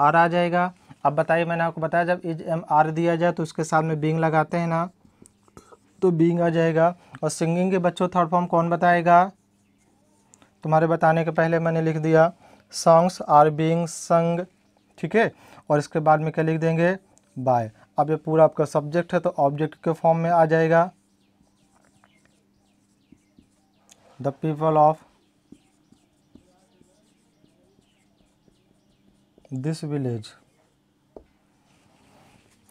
आर आ जाएगा अब बताइए मैंने आपको बताया जब इज एम आर दिया जाए तो उसके साथ में बींग लगाते हैं ना तो बींग आ जाएगा और सिंगिंग के बच्चों थर्ड फॉर्म कौन बताएगा तुम्हारे बताने के पहले मैंने लिख दिया सॉन्ग्स आर बींग संग ठीक है और इसके बाद में क्या लिख देंगे बाय अब ये पूरा आपका सब्जेक्ट है तो ऑब्जेक्ट के फॉर्म में आ जाएगा the people of this village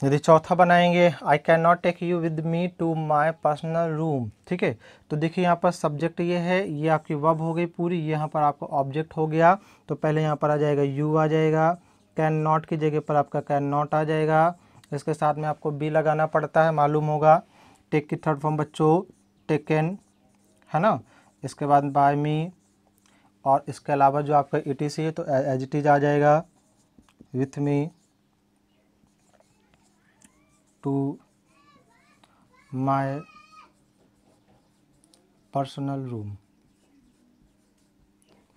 यदि चौथा बनाएंगे I can not take you with me to my personal room ठीक है तो देखिए यहाँ पर सब्जेक्ट ये है ये आपकी वब हो गई पूरी यहाँ पर आपका ऑब्जेक्ट हो गया तो पहले यहाँ पर आ जाएगा यू आ जाएगा कैन नॉट की जगह पर आपका कैन नॉट आ जाएगा इसके साथ में आपको बी लगाना पड़ता है मालूम होगा टेक की थर्ड फॉर्म टेक टेकन है ना इसके बाद बाय मी और इसके अलावा जो आपका ई टी सी है तो एज इट इज आ जाएगा with me to my personal room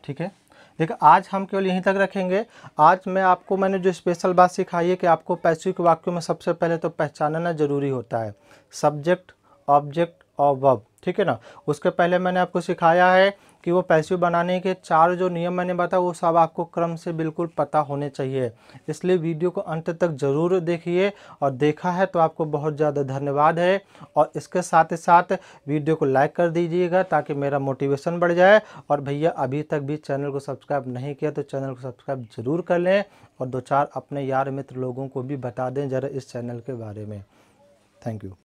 ठीक है देखिए आज हम केवल यहीं तक रखेंगे आज मैं आपको मैंने जो स्पेशल बात सिखाई है कि आपको पैसिक के वाक्यों में सबसे पहले तो पहचानना ज़रूरी होता है सब्जेक्ट ऑब्जेक्ट और वर्ब ठीक है ना उसके पहले मैंने आपको सिखाया है कि वो पैसिव बनाने के चार जो नियम मैंने बताया वो सब आपको क्रम से बिल्कुल पता होने चाहिए इसलिए वीडियो को अंत तक ज़रूर देखिए और देखा है तो आपको बहुत ज़्यादा धन्यवाद है और इसके साथ ही साथ वीडियो को लाइक कर दीजिएगा ताकि मेरा मोटिवेशन बढ़ जाए और भैया अभी तक भी चैनल को सब्सक्राइब नहीं किया तो चैनल को सब्सक्राइब ज़रूर कर लें और दो चार अपने यार मित्र लोगों को भी बता दें ज़रा इस चैनल के बारे में थैंक यू